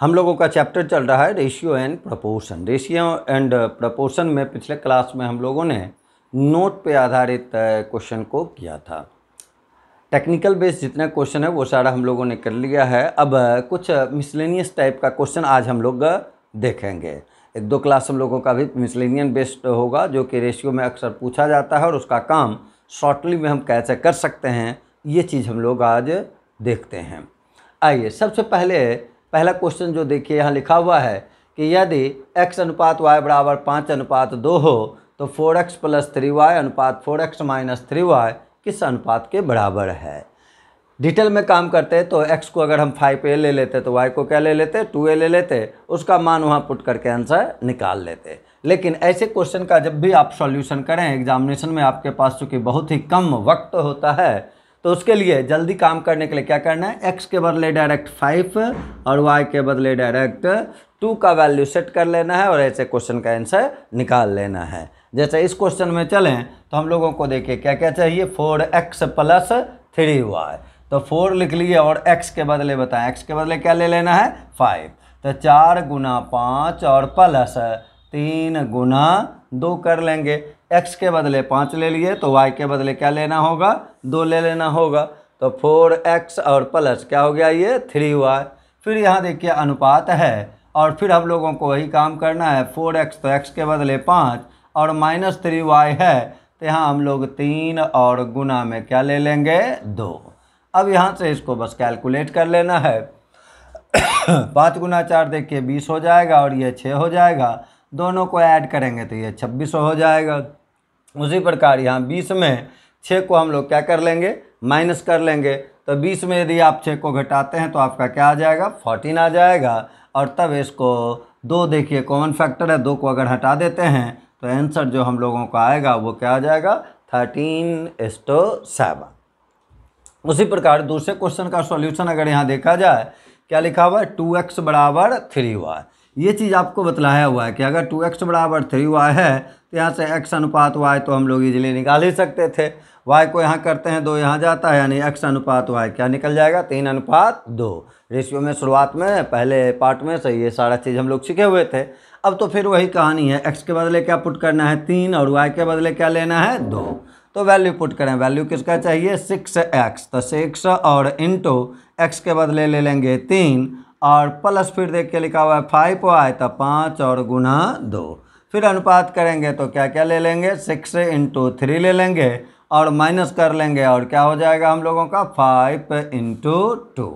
हम लोगों का चैप्टर चल रहा है ratio and proportion ratio and proportion में पिछले क्लास में हम लोगों ने नोट पे आधारित क्वेश्चन को किया था टेक्निकल बेस्ड जितने क्वेश्चन है वो सारा हम लोगों ने कर लिया है अब कुछ मिसलेनियस टाइप का क्वेश्चन आज हम लोग देखेंगे एक दो क्लास हम लोगों का भी मिसलेनियन बेस्ड होगा जो कि रेशियो में अक्सर पूछा जाता है और उसका काम शॉर्टली में हम कैसे कर सकते हैं ये चीज़ हम लोग आज देखते हैं आइए सबसे पहले पहला क्वेश्चन जो देखिए यहाँ लिखा हुआ है कि यदि x अनुपात y बराबर पाँच अनुपात दो हो तो four x plus three y अनुपात four x minus three y किस अनुपात के बराबर है डिटेल में काम करते तो x को अगर हम फाइव ए ले लेते तो y को क्या ले लेते टू ए ले लेते उसका मान वहाँ पुट करके आंसर निकाल लेते लेकिन ऐसे क्वेश्चन का जब भी आप सॉल्यूशन करें एग्जामिनेशन में आपके पास चूँकि बहुत ही कम वक्त होता है तो उसके लिए जल्दी काम करने के लिए क्या करना है एक्स के बदले डायरेक्ट फाइव और वाई के बदले डायरेक्ट टू का वैल्यू सेट कर लेना है और ऐसे क्वेश्चन का आंसर निकाल लेना है जैसे इस क्वेश्चन में चलें तो हम लोगों को देखिए क्या क्या चाहिए four x plus three y तो फोर लिख लिए और एक्स के बदले बताएं एक्स के बदले क्या ले लेना है फाइव तो चार गुना पाँच और प्लस तीन गुना दो कर लेंगे एक्स के बदले पाँच ले लिए तो वाई के बदले क्या लेना होगा दो ले लेना होगा तो फोर एक्स और प्लस क्या हो गया ये थ्री वाई फिर यहाँ देखिए अनुपात है और फिर हम लोगों को वही काम करना है फोर एक्स तो एक्स के बदले पाँच और माइनस थ्री वाई है तो यहाँ हम लोग तीन और गुना में क्या ले लेंगे दो अब यहाँ से इसको बस कैलकुलेट कर लेना है पाँच गुना चार देखिए बीस हो जाएगा और ये छः हो जाएगा दोनों को ऐड करेंगे तो ये छब्बीस हो जाएगा उसी प्रकार यहाँ बीस में छः को हम लोग क्या कर लेंगे माइनस कर लेंगे तो बीस में यदि आप छः को घटाते हैं तो आपका क्या आ जाएगा फोर्टीन आ जाएगा और तब इसको दो देखिए कॉमन फैक्टर है दो को अगर हटा देते हैं तो आंसर जो हम लोगों का आएगा वो क्या आ जाएगा थर्टीन एस्टो सेवन उसी प्रकार दूसरे क्वेश्चन का सॉल्यूशन अगर यहाँ देखा जाए क्या लिखा हुआ है टू एक्स बराबर थ्री वाई ये चीज़ आपको बतलाया हुआ है कि अगर टू एक्स बराबर थ्री वाई है तो यहाँ से एक्स अनुपात वाई तो हम लोग इजिली निकाल ही सकते थे वाई को यहाँ करते हैं दो यहाँ जाता है यानी एक्स अनुपात वाई क्या निकल जाएगा तीन अनुपात दो रेशियो में शुरुआत में पहले पार्ट में से ये सारा चीज़ हम लोग सीखे हुए थे अब तो फिर वही कहानी है एक्स के बदले क्या पुट करना है तीन और वाई के बदले क्या लेना है दो तो वैल्यू पुट करें वैल्यू किसका चाहिए सिक्स एक्स तो सिक्स और इंटू एक्स के बदले ले लेंगे तीन और प्लस फिर देख के लिखा हुआ है फाइव वाई तो पाँच और गुना दो फिर अनुपात करेंगे तो क्या क्या ले लेंगे सिक्स इंटू थ्री ले लेंगे और माइनस कर लेंगे और क्या हो जाएगा हम लोगों का फाइव इंटू टू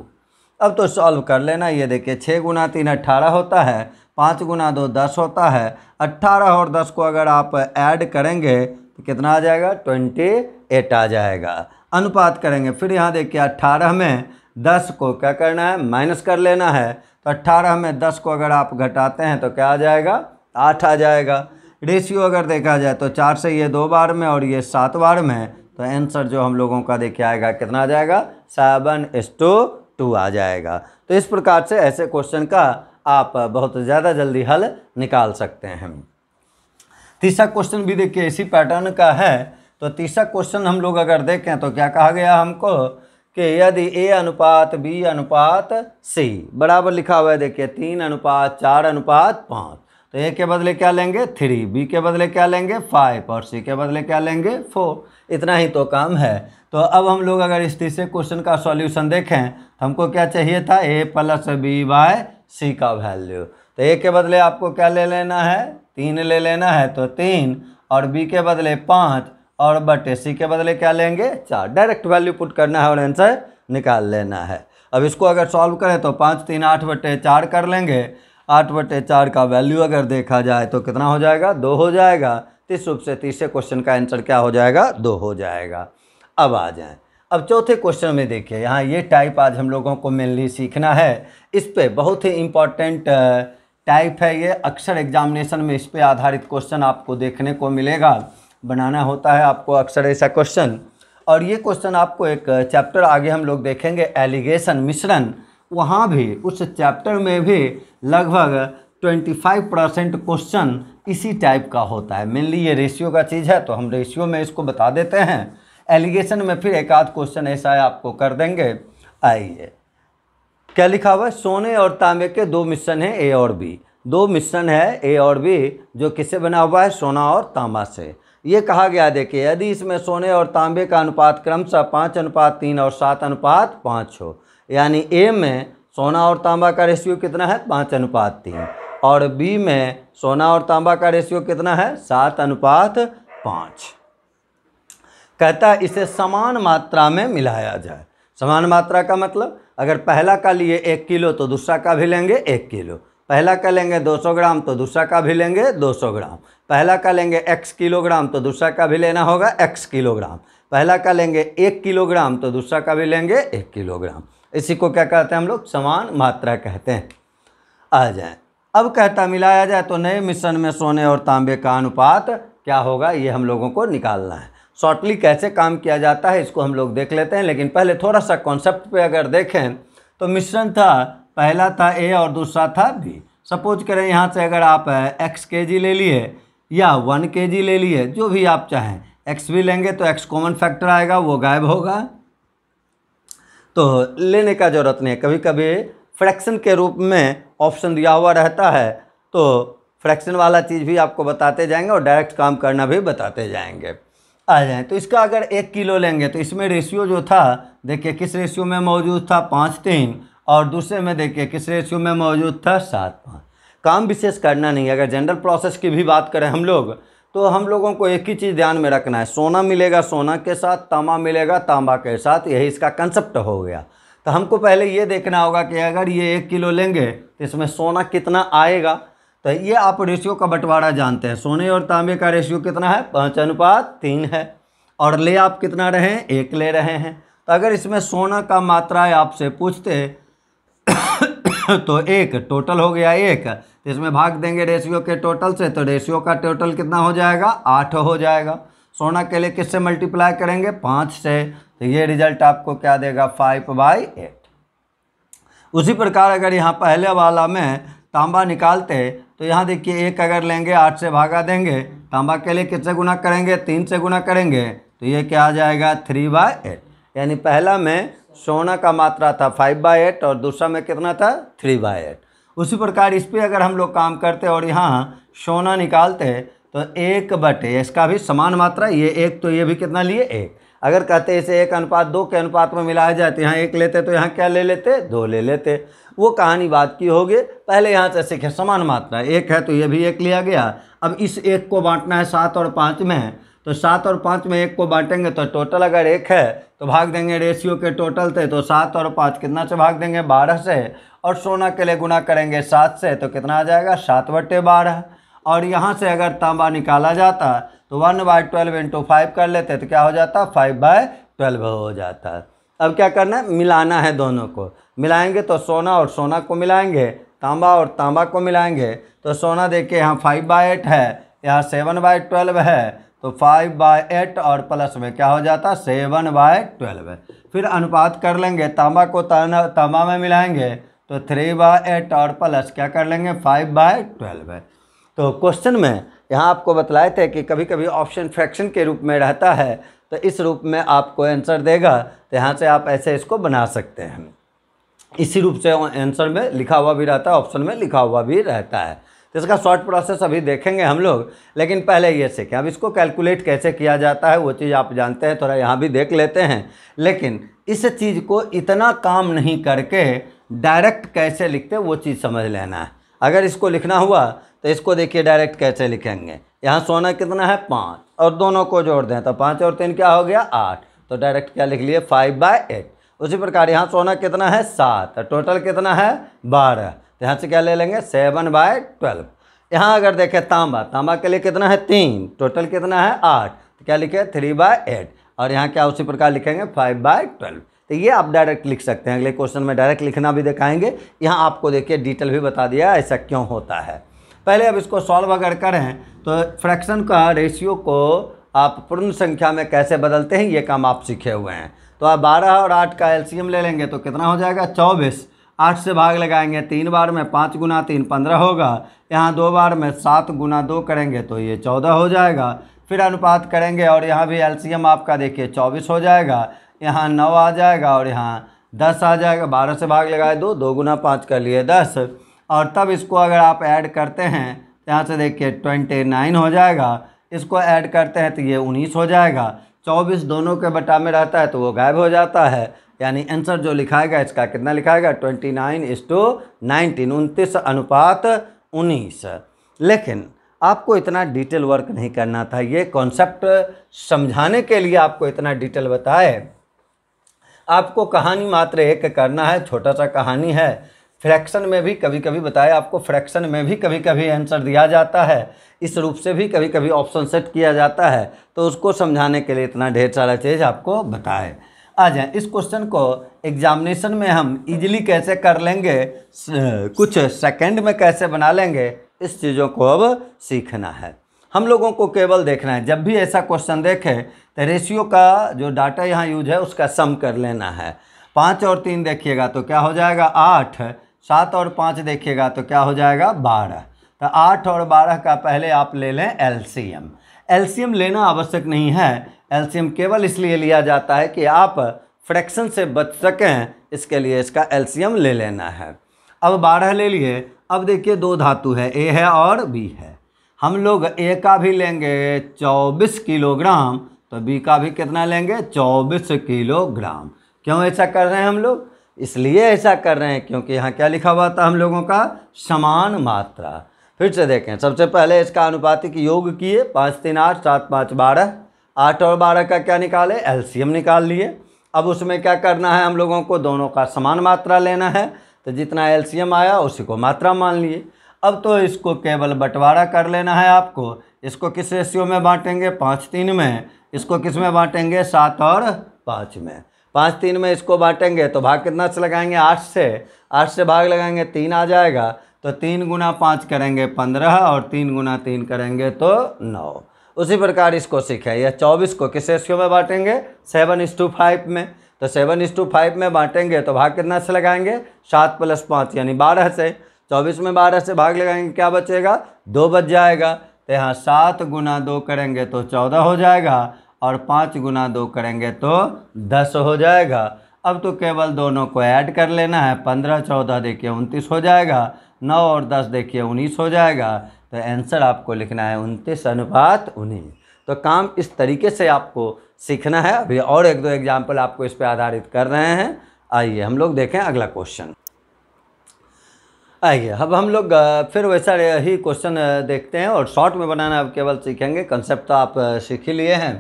अब तो सॉल्व कर लेना ये देखिए छः गुना तीन अट्ठारह होता है पाँच गुना दो दस होता है अट्ठारह और दस को अगर आप ऐड करेंगे तो कितना आ जाएगा ट्वेंटी एट आ जाएगा अनुपात करेंगे फिर यहाँ देखिए अट्ठारह में दस को क्या करना है माइनस कर लेना है तो अट्ठारह में दस को अगर आप घटाते हैं तो क्या आ जाएगा आठ आ जाएगा रेशियो अगर देखा जाए तो चार से ये दो बार में और ये सात बार में तो आंसर जो हम लोगों का देखे आएगा कितना आ जाएगा सेवन एस टू टू आ जाएगा तो इस प्रकार से ऐसे क्वेश्चन का आप बहुत ज़्यादा जल्दी हल निकाल सकते हैं तीसरा क्वेश्चन भी देखिए इसी पैटर्न का है तो तीसरा क्वेश्चन हम लोग अगर देखें तो क्या कहा गया हमको कि यदि ए अनुपात बी अनुपात सी बराबर लिखा हुआ है देखिए तीन अनुपात चार अनुपात पाँच तो ए के बदले क्या लेंगे थ्री बी के बदले क्या लेंगे फाइव और सी के बदले क्या लेंगे फोर इतना ही तो काम है तो अब हम लोग अगर इस तीसरे क्वेश्चन का सॉल्यूशन देखें तो हमको क्या चाहिए था A plus B by C का वैल्यू तो ए के बदले आपको क्या ले लेना है तीन ले लेना है तो तीन और बी के बदले पाँच और बटे सी के बदले क्या लेंगे चार डायरेक्ट वैल्यू पुट करना है और आंसर निकाल लेना है अब इसको अगर सॉल्व करें तो पाँच तीन आठ बटे चार कर लेंगे आठ बटे चार का वैल्यू अगर देखा जाए तो कितना हो जाएगा दो हो जाएगा तीस रूप से तीसरे क्वेश्चन का आंसर क्या हो जाएगा दो हो जाएगा अब आ जाए अब चौथे क्वेश्चन में देखिए यहाँ ये टाइप आज हम लोगों को मेनली सीखना है इस पर बहुत ही इम्पॉर्टेंट टाइप है ये अक्सर एग्जामिनेशन में इस पर आधारित क्वेश्चन आपको देखने को मिलेगा बनाना होता है आपको अक्सर ऐसा क्वेश्चन और ये क्वेश्चन आपको एक चैप्टर आगे हम लोग देखेंगे एलिगेशन मिश्रण वहाँ भी उस चैप्टर में भी लगभग 25 परसेंट क्वेश्चन इसी टाइप का होता है मेनली ये रेशियो का चीज़ है तो हम रेशियो में इसको बता देते हैं एलिगेशन में फिर एक आध क्वेश्चन ऐसा है आपको कर देंगे आइए क्या लिखा हुआ है सोने और तांबे के दो मिश्रण हैं ए और बी दो मिश्रण है ए और बी जो किससे बना हुआ है सोना और तांबा से ये कहा गया देखिए यदि इसमें सोने और तांबे का अनुपात क्रमशः पाँच अनुपात तीन और सात अनुपात पाँच हो यानी ए में सोना और तांबा का रेशियो कितना है पाँच अनुपात तीन और बी में सोना और तांबा का रेशियो कितना है सात अनुपात पाँच कहता है इसे समान मात्रा में मिलाया जाए समान मात्रा का मतलब अगर पहला का लिए एक किलो तो दूसरा का भी लेंगे एक किलो पहला का लेंगे 200 ग्राम तो दूसरा का भी लेंगे 200 ग्राम पहला का लेंगे एक्स किलोग्राम तो दूसरा का भी लेना होगा एक्स किलोग्राम पहला का लेंगे एक किलोग्राम तो दूसरा का भी लेंगे एक किलोग्राम इसी को क्या कहते हैं हम लोग समान मात्रा कहते हैं आ जाए अब कहता मिलाया जाए तो नए मिश्रण में सोने और तांबे का अनुपात क्या होगा ये हम लोगों को निकालना है शॉर्टली कैसे काम किया जाता है इसको हम लोग देख लेते हैं लेकिन पहले थोड़ा सा कॉन्सेप्ट पे अगर देखें तो मिश्रण था पहला था ए और दूसरा था बी सपोज करें यहाँ से अगर आप एक्स के जी ले लिए या वन के जी ले लिए जो भी आप चाहें एक्स भी लेंगे तो एक्स कॉमन फैक्टर आएगा वो गायब होगा तो लेने का ज़रूरत नहीं है कभी कभी फ्रैक्शन के रूप में ऑप्शन दिया हुआ रहता है तो फ्रैक्शन वाला चीज़ भी आपको बताते जाएंगे और डायरेक्ट काम करना भी बताते जाएंगे आ जाएँ तो इसका अगर एक किलो लेंगे तो इसमें रेशियो जो था देखिए किस रेशियो में मौजूद था पाँच तीन और दूसरे में देखिए किस रेशियो में मौजूद था सात पाँच काम विशेष करना नहीं है अगर जनरल प्रोसेस की भी बात करें हम लोग तो हम लोगों को एक ही चीज़ ध्यान में रखना है सोना मिलेगा सोना के साथ तांबा मिलेगा तांबा के साथ यही इसका कंसेप्ट हो गया तो हमको पहले ये देखना होगा कि अगर ये एक किलो लेंगे तो इसमें सोना कितना आएगा तो ये आप रेशियो का बंटवारा जानते हैं सोने और तांबे का रेशियो कितना है पाँच अनुपात तीन है और ले आप कितना रहे हैं एक ले रहे हैं तो अगर इसमें सोना का मात्रा आपसे पूछते तो एक टोटल हो गया एक तो इसमें भाग देंगे रेशियो के टोटल से तो रेशियो का टोटल कितना हो जाएगा आठ हो जाएगा सोना के लिए किससे मल्टीप्लाई करेंगे पाँच से तो ये रिजल्ट आपको क्या देगा फाइव बाई एट उसी प्रकार अगर यहाँ पहले वाला में तांबा निकालते तो यहाँ देखिए एक अगर लेंगे आठ से भागा देंगे तांबा के लिए किससे गुना करेंगे तीन से गुना करेंगे तो ये क्या आ जाएगा थ्री बाय एट यानी पहला में सोना का मात्रा था फाइव बाय एट और दूसरा में कितना था थ्री बाय एट उसी प्रकार इस पर अगर हम लोग काम करते और यहाँ सोना निकालते तो एक बटे इसका भी समान मात्रा ये एक तो ये भी कितना लिए एक अगर कहते इसे एक अनुपात दो के अनुपात में मिलाया जाए तो यहाँ एक लेते तो यहाँ क्या ले लेते दो ले लेते वो कहानी बात की होगी पहले यहाँ से सीखे समान मात्रा एक है तो ये भी एक लिया गया अब इस एक को बांटना है सात और पाँच में तो सात और पाँच में एक को बांटेंगे तो टोटल अगर एक है तो भाग देंगे रेशियो के टोटल से तो सात और पाँच कितना से भाग देंगे बारह से और सोना के लिए गुना करेंगे सात से तो कितना आ जाएगा सात बटे बारह और यहाँ से अगर तांबा निकाला जाता तो one by twelve into five कर लेते तो क्या हो जाता फाइव बाय ट्वेल्व हो जाता अब क्या करना है मिलाना है दोनों को मिलाएंगे तो सोना और सोना को मिलाएंगे तांबा और तांबा को मिलाएंगे तो सोना देखिए यहाँ फाइव बाई एट है यहाँ सेवन बाई ट्वेल्व है तो फाइव बाय एट और प्लस में क्या हो जाता सेवन बाय ट्वेल्व है फिर अनुपात कर लेंगे तांबा को ताना तांबा में मिलाएंगे तो थ्री बाय एट और प्लस क्या कर लेंगे फाइव बाय ट्वेल्व है तो क्वेश्चन में यहाँ आपको बतलाए थे कि कभी कभी ऑप्शन फ्रैक्शन के रूप में रहता है तो इस रूप में आपको आंसर देगा तो यहाँ से आप ऐसे इसको बना सकते हैं इसी रूप से आंसर में लिखा हुआ भी रहता है ऑप्शन में लिखा हुआ भी रहता है तो इसका शॉर्ट प्रोसेस अभी देखेंगे हम लोग लेकिन पहले ये सीखें अब इसको कैलकुलेट कैसे किया जाता है वो चीज़ आप जानते हैं थोड़ा यहाँ भी देख लेते हैं लेकिन इस चीज़ को इतना काम नहीं करके डायरेक्ट कैसे लिखते वो चीज़ समझ लेना है अगर इसको लिखना हुआ तो इसको देखिए डायरेक्ट कैसे लिखेंगे यहाँ सोना कितना है पाँच और दोनों को जोड़ दें तो पाँच और तीन क्या हो गया आठ तो डायरेक्ट क्या लिख लिए फाइव बाय एट उसी प्रकार यहाँ सोना कितना है सात तो टोटल कितना है बारह यहाँ से क्या ले लेंगे सेवन बाय ट्वेल्व यहाँ अगर देखें तांबा तांबा के लिए कितना है तीन टोटल कितना है आठ तो क्या लिखे थ्री बाय एट और यहाँ क्या उसी प्रकार लिखेंगे फाइव बाय ट्वेल्व तो ये आप डायरेक्ट लिख सकते हैं अगले क्वेश्चन में डायरेक्ट लिखना भी दिखाएंगे यहाँ आपको देखिए डिटेल भी बता दिया ऐसा क्यों होता है पहले अब इसको सॉल्व अगर करें तो फ्रैक्शन का रेशियो को आप पूर्ण संख्या में कैसे बदलते हैं ये काम आप सीखे हुए हैं तो आप बारह और आठ का एलसीएम ले लेंगे तो कितना हो जाएगा चौबीस आठ से भाग लगाएंगे तीन बार में पाँच गुना तीन पंद्रह होगा यहाँ दो बार में सात गुना दो करेंगे तो ये चौदह हो जाएगा फिर अनुपात करेंगे और यहाँ भी एलसीएम आपका देखिए चौबीस हो जाएगा यहाँ नौ आ जाएगा और यहाँ दस आ जाएगा बारह से भाग लगाए दो दो गुना पाँच कर लिए दस और तब इसको अगर आप ऐड करते हैं यहाँ से देखिए ट्वेंटी नाइन हो जाएगा इसको ऐड करते हैं तो ये उन्नीस हो जाएगा चौबीस दोनों के बटा में रहता है तो वो गायब हो जाता है यानी आंसर जो लिखाएगा इसका कितना लिखाएगा twenty nine is to nineteen उनतीस अनुपात उन्नीस लेकिन आपको इतना डिटेल वर्क नहीं करना था ये कॉन्सेप्ट समझाने के लिए आपको इतना डिटेल बताए आपको कहानी मात्र एक करना है छोटा सा कहानी है फ्रैक्शन में भी कभी कभी बताया आपको फ्रैक्शन में भी कभी कभी आंसर दिया जाता है इस रूप से भी कभी कभी ऑप्शन सेट किया जाता है तो उसको समझाने के लिए इतना ढेर सारा चीज़ आपको बताए आ जाए इस क्वेश्चन को एग्जामिनेशन में हम इजीली कैसे कर लेंगे कुछ सेकंड में कैसे बना लेंगे इस चीज़ों को अब सीखना है हम लोगों को केवल देखना है जब भी ऐसा क्वेश्चन देखें तो रेशियो का जो डाटा यहाँ यूज है उसका सम कर लेना है पाँच और तीन देखिएगा तो क्या हो जाएगा आठ सात और पाँच देखिएगा तो क्या हो जाएगा बारह तो आठ और बारह का पहले आप ले लें एलसीएम एलसीएम लेना आवश्यक नहीं है एलसीएम केवल इसलिए लिया जाता है कि आप फ्रैक्शन से बच सकें इसके लिए इसका एलसीएम ले लेना है अब बारह ले लिए अब देखिए दो धातु है ए है और बी है हम लोग ए का भी लेंगे चौबीस किलोग्राम तो बी का भी कितना लेंगे चौबीस किलोग्राम क्यों ऐसा कर रहे हैं हम लोग इसलिए ऐसा कर रहे हैं क्योंकि यहाँ क्या लिखा हुआ था हम लोगों का समान मात्रा फिर से देखें सबसे पहले इसका अनुपातिक योग किए पाँच तीन आठ सात पाँच बारह आठ और बारह का क्या निकाले एलसीएम निकाल लिए अब उसमें क्या करना है हम लोगों को दोनों का समान मात्रा लेना है तो जितना एलसीएम आया उसी को मात्रा मान लिए अब तो इसको केवल बंटवारा कर लेना है आपको इसको किस रेशियो में बांटेंगे पाँच तीन में इसको किस में बांटेंगे सात और पाँच में पाँच तीन में इसको बांटेंगे तो भाग कितना से लगाएंगे आठ से आठ से भाग लगाएंगे तीन आ जाएगा तो तीन गुना पाँच करेंगे पंद्रह और तीन गुना तीन करेंगे तो नौ उसी प्रकार इसको सीखें यह चौबीस को किस रेशियो में बांटेंगे सेवन इस टू फाइव में तो सेवन इस टू फाइव में बांटेंगे तो भाग कितना से लगाएंगे सात प्लस पाँच यानी बारह से चौबीस में बारह से भाग लगाएंगे क्या बचेगा दो बच जाएगा तो यहाँ सात गुना दो करेंगे तो चौदह हो जाएगा और पाँच गुना दो करेंगे तो दस हो जाएगा अब तो केवल दोनों को ऐड कर लेना है पंद्रह चौदह देखिए उनतीस हो जाएगा नौ और दस देखिए उन्नीस हो जाएगा तो आंसर आपको लिखना है उनतीस अनुपात उन्नीस तो काम इस तरीके से आपको सीखना है अभी और एक दो एग्जाम्पल आपको इस पर आधारित कर रहे हैं आइए हम लोग देखें अगला क्वेश्चन आइए अब हम लोग फिर वैसा ही क्वेश्चन देखते हैं और शॉर्ट में बनाना अब केवल सीखेंगे कंसेप्ट तो आप सीख ही लिए हैं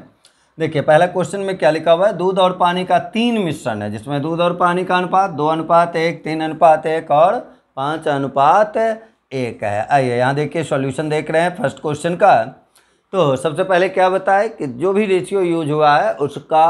देखिए पहला क्वेश्चन में क्या लिखा हुआ है दूध और पानी का तीन मिश्रण है जिसमें दूध और पानी का अनुपात दो अनुपात एक तीन अनुपात एक और पाँच अनुपात एक है आइए यहाँ देखिए सॉल्यूशन देख रहे हैं फर्स्ट क्वेश्चन का तो सबसे पहले क्या बताए कि जो भी रेशियो यूज हुआ है उसका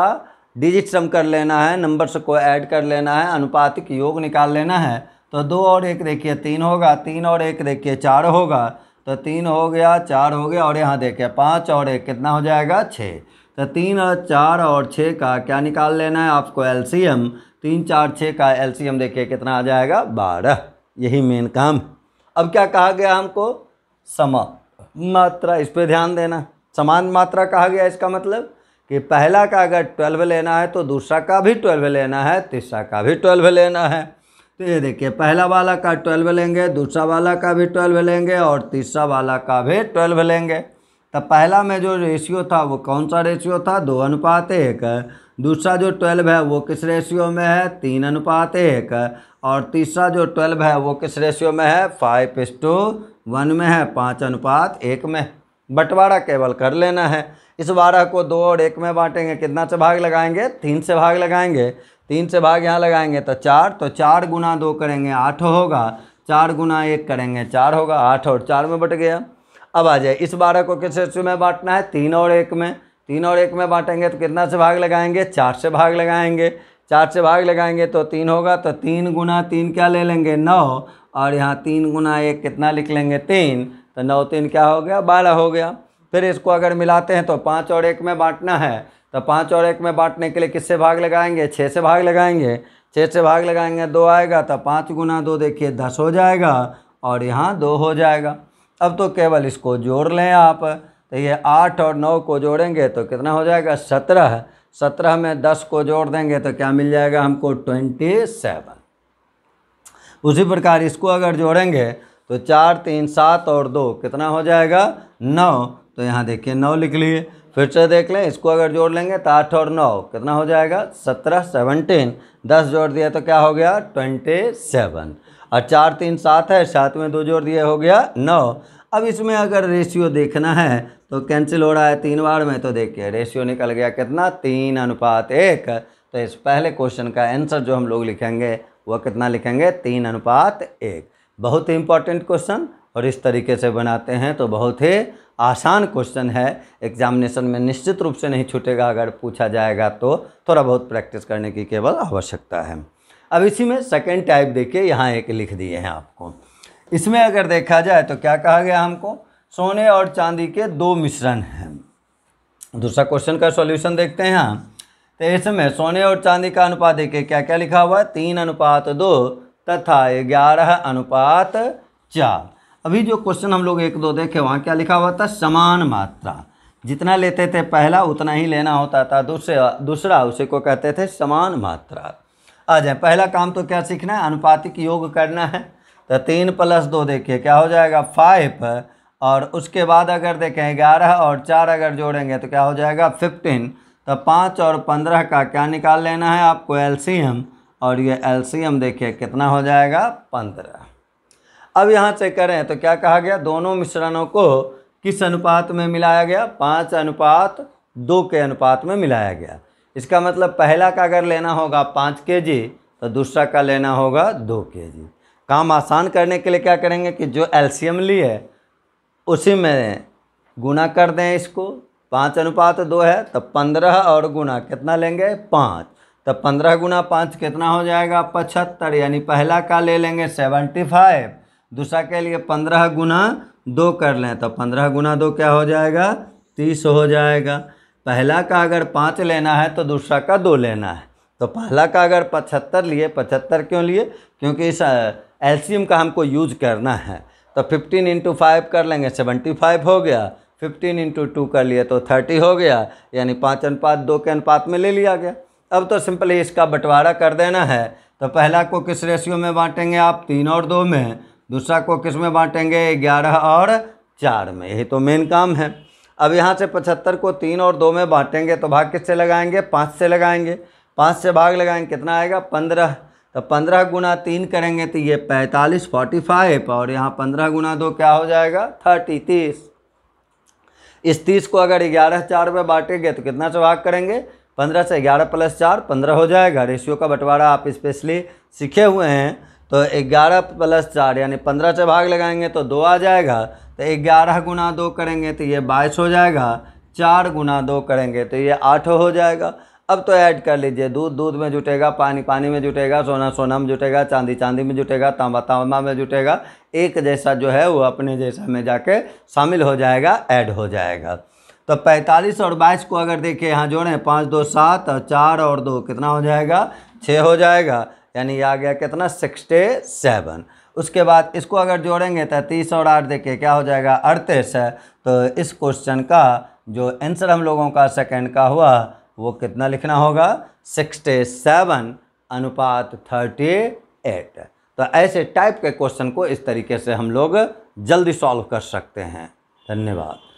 डिजिट सम कर लेना है नंबर्स को ऐड कर लेना है अनुपातिक योग निकाल लेना है तो दो और एक देखिए तीन होगा तीन और एक देखिए चार होगा तो तीन हो गया चार हो गया और यहाँ देखिए पाँच और एक कितना हो जाएगा छः तो तीन और चार और छः का क्या निकाल लेना है आपको एलसीएम तीन चार छः का एलसीएम देखिए कितना आ जाएगा बारह यही मेन काम अब क्या कहा गया हमको समा मात्रा इस पर ध्यान देना समान मात्रा कहा गया इसका मतलब कि पहला का अगर ट्वेल्व लेना है तो दूसरा का भी ट्वेल्व लेना है तीसरा का भी ट्वेल्व लेना है तो ये देखिए पहला वाला का ट्वेल्व लेंगे दूसरा वाला का भी ट्वेल्व लेंगे और तीसरा वाला का भी ट्वेल्व लेंगे तो पहला में जो रेशियो था वो कौन सा रेशियो था दो अनुपात एक दूसरा जो ट्वेल्व है वो किस रेशियो में है तीन अनुपात एक और तीसरा जो ट्वेल्व है वो किस रेशियो में है फाइव इस टू वन में है पाँच अनुपात एक में बंटवारा केवल कर लेना है इस बारह को दो और एक में बांटेंगे कितना से भाग लगाएंगे तीन से भाग लगाएंगे तीन से भाग यहाँ लगाएंगे तो चार तो चार गुना दो करेंगे आठ होगा चार गुना एक करेंगे चार होगा आठ और चार में बट गया अब आ जाए इस बारह को किस रेशियो में बांटना है तीन और एक में तीन और एक में बांटेंगे तो कितना से भाग लगाएंगे चार से भाग लगाएंगे चार से भाग लगाएंगे तो तीन होगा तो तीन गुना तीन क्या ले लेंगे नौ और यहाँ तीन गुना एक कितना लिख लेंगे तीन तो नौ तीन क्या हो गया बारह हो गया फिर इसको अगर मिलाते हैं तो पाँच और एक में बांटना है तो पाँच और एक में बांटने के लिए किससे भाग लगाएंगे छः से भाग लगाएंगे छः से भाग लगाएंगे दो आएगा तो पाँच गुना दो देखिए दस हो जाएगा और यहाँ दो हो जाएगा अब तो केवल इसको जोड़ लें आप तो ये आठ और नौ को जोड़ेंगे तो कितना हो जाएगा सत्रह सत्रह में दस को जोड़ देंगे तो क्या मिल जाएगा हमको ट्वेंटी सेवन उसी प्रकार इसको अगर जोड़ेंगे तो चार तीन सात और दो कितना हो जाएगा नौ तो यहाँ देखिए नौ लिख लिए फिर से देख लें इसको अगर जोड़ लेंगे तो आठ और नौ कितना हो जाएगा सत्रह सेवनटीन दस जोड़ दिया तो क्या हो गया ट्वेंटी सेवन और चार तीन सात है सात में दो जोड़ दिया हो गया नौ अब इसमें अगर रेशियो देखना है तो कैंसिल हो रहा है तीन बार में तो देखिए रेशियो निकल गया कितना तीन अनुपात एक तो इस पहले क्वेश्चन का आंसर जो हम लोग लिखेंगे वह कितना लिखेंगे तीन अनुपात एक बहुत ही इंपॉर्टेंट क्वेश्चन और इस तरीके से बनाते हैं तो बहुत ही आसान क्वेश्चन है एग्जामिनेशन में निश्चित रूप से नहीं छूटेगा अगर पूछा जाएगा तो थोड़ा बहुत प्रैक्टिस करने की केवल आवश्यकता है अब इसी में सेकेंड टाइप देखिए यहाँ एक लिख दिए हैं आपको इसमें अगर देखा जाए तो क्या कहा गया हमको सोने और चांदी के दो मिश्रण हैं दूसरा क्वेश्चन का सॉल्यूशन देखते हैं हम तो इसमें सोने और चांदी का अनुपात देखिए क्या क्या लिखा हुआ है तीन अनुपात दो तथा ग्यारह अनुपात चार अभी जो क्वेश्चन हम लोग एक दो देखे वहाँ क्या लिखा हुआ था समान मात्रा जितना लेते थे पहला उतना ही लेना होता था दूसरा दूसरा उसी को कहते थे समान मात्रा आ जाए पहला काम तो क्या सीखना है अनुपातिक योग करना है तो तीन प्लस दो देखिए क्या हो जाएगा फाइव और उसके बाद अगर देखें ग्यारह और चार अगर जोड़ेंगे तो क्या हो जाएगा फिफ्टीन तो पाँच और पंद्रह का क्या निकाल लेना है आपको एल और ये एल देखिए कितना हो जाएगा पंद्रह अब यहाँ से करें तो क्या कहा गया दोनों मिश्रणों को किस अनुपात में मिलाया गया पाँच अनुपात दो के अनुपात में मिलाया गया इसका मतलब पहला का अगर लेना होगा पाँच के जी तो दूसरा का लेना होगा दो के जी काम आसान करने के लिए क्या करेंगे कि जो एल्शियम ली है उसी में गुना कर दें इसको पाँच अनुपात दो है तो पंद्रह और गुना कितना लेंगे पाँच तो पंद्रह गुना पाँच कितना हो जाएगा पचहत्तर यानी पहला का ले लेंगे सेवेंटी फाइव दूसरा के लिए पंद्रह गुना दो कर लें तो पंद्रह गुना दो क्या हो जाएगा तीस हो जाएगा पहला का अगर पाँच लेना है तो दूसरा का दो लेना है तो पहला का अगर पचहत्तर लिए पचहत्तर क्यों लिए क्योंकि इस एल्शियम का हमको यूज करना है तो फिफ्टीन इंटू फाइव कर लेंगे सेवेंटी फाइव हो गया फिफ्टीन इंटू टू कर लिए तो थर्टी हो गया यानी पाँच अनुपात दो के अनुपात में ले लिया गया अब तो सिंपली इसका बंटवारा कर देना है तो पहला को किस रेशियो में बांटेंगे आप तीन और दो में दूसरा को किस में बांटेंगे ग्यारह और चार में यही तो मेन काम है अब यहाँ से पचहत्तर को तीन और दो में बांटेंगे तो भाग किससे लगाएंगे पाँच से लगाएंगे पाँच से भाग लगाएंगे कितना आएगा पंद्रह तो पंद्रह गुना तीन करेंगे तो ये पैंतालीस फोर्टी फाइव और यहाँ पंद्रह गुना दो क्या हो जाएगा थर्टी तीस इस तीस को अगर ग्यारह चार में बांटेंगे तो कितना से भाग करेंगे पंद्रह से ग्यारह प्लस चार पंद्रह हो जाएगा रेशियो का बंटवारा आप स्पेशली सीखे हुए हैं तो ग्यारह प्लस चार यानी पंद्रह से भाग लगाएंगे तो दो आ जाएगा तो ग्यारह गुना दो करेंगे तो ये बाईस हो जाएगा चार गुना दो करेंगे तो ये आठ हो जाएगा अब तो ऐड कर लीजिए दूध दूध में जुटेगा पानी पानी में जुटेगा सोना सोना में जुटेगा चांदी चांदी में जुटेगा तांबा तांबा में जुटेगा एक जैसा जो है वो अपने जैसा में जाके शामिल हो जाएगा ऐड हो जाएगा तो 45 और 22 को अगर देखिए यहाँ जोड़ें पाँच दो सात और चार और दो कितना हो जाएगा छः हो जाएगा यानी आ गया कितना सिक्सटी सेवन उसके बाद इसको अगर जोड़ेंगे तो तीस और आठ देखिए क्या हो जाएगा अड़तीस तो इस क्वेश्चन का जो आंसर हम लोगों का सेकेंड का हुआ वो कितना लिखना होगा सिक्सटी सेवन अनुपात थर्टी एट तो ऐसे टाइप के क्वेश्चन को इस तरीके से हम लोग जल्दी सॉल्व कर सकते हैं धन्यवाद